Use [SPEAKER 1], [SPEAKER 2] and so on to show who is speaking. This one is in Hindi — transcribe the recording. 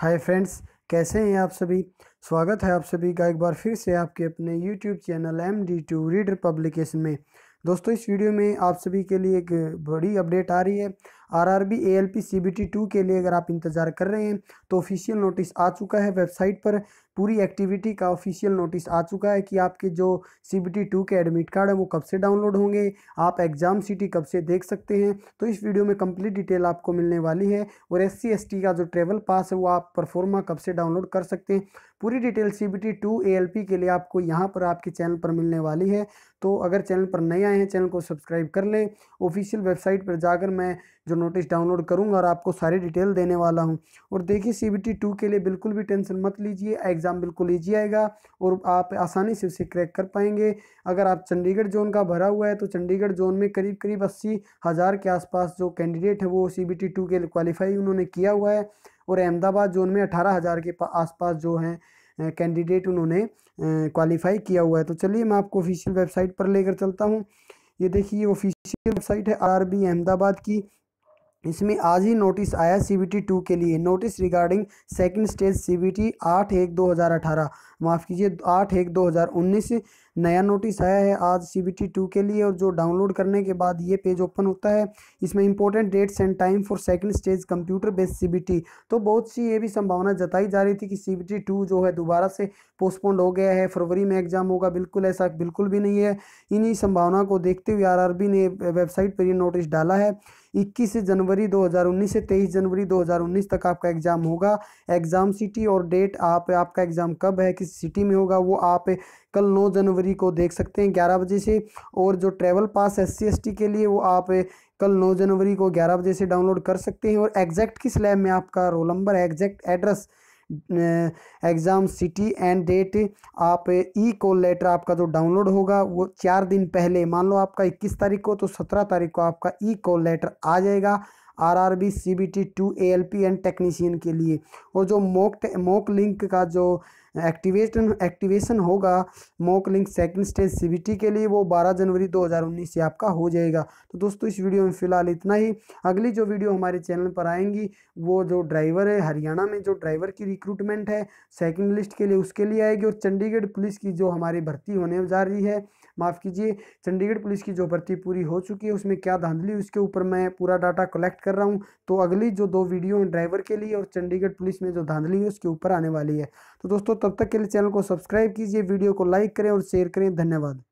[SPEAKER 1] हाय फ्रेंड्स कैसे हैं आप सभी स्वागत है आप सभी का एक बार फिर से आपके अपने YouTube channel M D two reader publication में दोस्तों इस वीडियो में आप सभी के लिए एक बड़ी अपडेट आ रही है आरआरबी एएलपी सीबीटी टू के लिए अगर आप इंतज़ार कर रहे हैं तो ऑफिशियल नोटिस आ चुका है वेबसाइट पर पूरी एक्टिविटी का ऑफिशियल नोटिस आ चुका है कि आपके जो सी बी टी टू के एडमिट कार्ड है वो कब से डाउनलोड होंगे आप एग्ज़ाम सिटी कब से देख सकते हैं तो इस वीडियो में कंप्लीट डिटेल आपको मिलने वाली है और एस सी का जो ट्रेवल पास है वो आप परफॉर्मा कब से डाउनलोड कर सकते हैं पूरी detail C B T two A L P के लिए आपको यहाँ पर आपके चैनल पर मिलने वाली है तो अगर चैनल पर नए आए हैं चैनल को सब्सक्राइब कर लें ऑफिशियल वेबसाइट पर जाकर मैं जो नोटिस डाउनलोड करूँगा और आपको सारी डिटेल देने वाला हूँ और देखिए सी बी टी टू के लिए बिल्कुल भी टेंशन मत लीजिए एग्ज़ाम बिल्कुल ईजी आएगा और आप आसानी से उसे क्रैक कर पाएंगे अगर आप चंडीगढ़ जोन का भरा हुआ है तो चंडीगढ़ जोन में करीब करीब अस्सी हज़ार के आसपास जो कैंडिडेट है वो सी बी टी टू के लिए क्वालिफाई उन्होंने किया हुआ है और अहमदाबाद जोन में अठारह हज़ार के आसपास जो हैं कैंडिडेट उन्होंने क्वालिफाई किया हुआ है तो चलिए मैं आपको ऑफिशियल वेबसाइट पर लेकर चलता हूँ ये देखिए ऑफिशियल वेबसाइट है आर अहमदाबाद की इसमें आज ही नोटिस आया सी टी टू के लिए notice regarding second stage C B T आठ एक दो हज़ार अठारह माफ़ कीजिए आठ एक दो हज़ार उन्नीस नया नोटिस आया है आज सी बी टी टू के लिए और जो डाउनलोड करने के बाद ये पेज ओपन होता है इसमें important dates and time for second stage computer based C B T तो बहुत सी ये भी संभावना जताई जा रही थी कि सी बी टी टू जो है दोबारा से पोस्टपोन्ड हो गया है फरवरी में एग्ज़ाम होगा बिल्कुल ऐसा बिल्कुल भी नहीं है इन्हीं संभावना को देखते हुए आर आर बी ने वेबसाइट पर यह नोटिस डाला है इक्कीस जनवरी 2019 से 23 जनवरी 2019 तक आपका एग्ज़ाम होगा एग्ज़ाम सिटी और डेट आप आपका एग्ज़ाम कब है किस सिटी में होगा वो आप कल 9 जनवरी जनवरी को देख सकते हैं ग्यारह बजे से और जो ट्रेवल पास एस सी के लिए वो आप कल नौ जनवरी को ग्यारह बजे से डाउनलोड कर सकते हैं और एग्जैक्ट किस लैब में आपका रोल नंबर है exact address exam city and date आप ई कॉल लेटर आपका जो डाउनलोड होगा वो चार दिन पहले मान लो आपका 21 तारीख को तो 17 तारीख को आपका ई कॉल लेटर आ जाएगा RRB CBT two ALP and technician के लिए और जो मोक मोक लिंक का जो एक्टिवेशन एक्टिवेशन होगा mock link second stage CBT के लिए वो 12 जनवरी 2019 से आपका हो जाएगा तो दोस्तों इस वीडियो में फ़िलहाल इतना ही अगली जो वीडियो हमारे चैनल पर आएंगी वो जो ड्राइवर है हरियाणा में जो ड्राइवर की रिक्रूटमेंट है सेकंड लिस्ट के लिए उसके लिए आएगी और चंडीगढ़ पुलिस की जो हमारी भर्ती होने जा रही है माफ़ कीजिए चंडीगढ़ पुलिस की जो भर्ती पूरी हो चुकी है उसमें क्या धांधली उसके ऊपर मैं पूरा डाटा कलेक्ट कर कर रहा हूँ तो अगली जो दो वीडियो हैं ड्राइवर के लिए और चंडीगढ़ पुलिस में जो धांधली है उसके ऊपर आने वाली है तो दोस्तों तब तक के लिए चैनल को सब्सक्राइब कीजिए वीडियो को लाइक करें और शेयर करें धन्यवाद